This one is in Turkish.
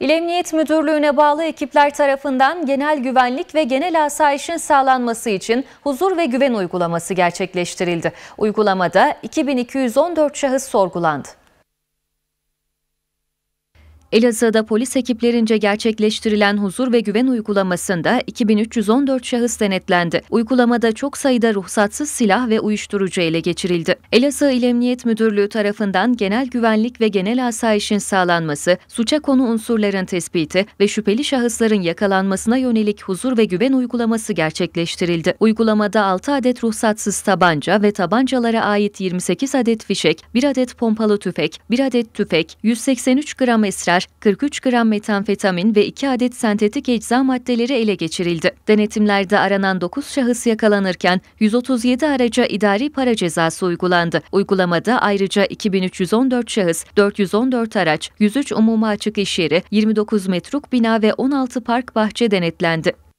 İl Emniyet Müdürlüğü'ne bağlı ekipler tarafından genel güvenlik ve genel asayişin sağlanması için huzur ve güven uygulaması gerçekleştirildi. Uygulamada 2214 şahıs sorgulandı. Elazığ'da polis ekiplerince gerçekleştirilen huzur ve güven uygulamasında 2314 şahıs denetlendi. Uygulamada çok sayıda ruhsatsız silah ve uyuşturucu ele geçirildi. Elazığ İl Emniyet Müdürlüğü tarafından genel güvenlik ve genel asayişin sağlanması, suça konu unsurların tespiti ve şüpheli şahısların yakalanmasına yönelik huzur ve güven uygulaması gerçekleştirildi. Uygulamada 6 adet ruhsatsız tabanca ve tabancalara ait 28 adet fişek, 1 adet pompalı tüfek, 1 adet tüfek, 183 gram esrar, ürünler, 43 gram metamfetamin ve 2 adet sentetik ecza maddeleri ele geçirildi. Denetimlerde aranan 9 şahıs yakalanırken 137 araca idari para cezası uygulandı. Uygulamada ayrıca 2314 şahıs, 414 araç, 103 umuma açık iş yeri, 29 metruk bina ve 16 park bahçe denetlendi.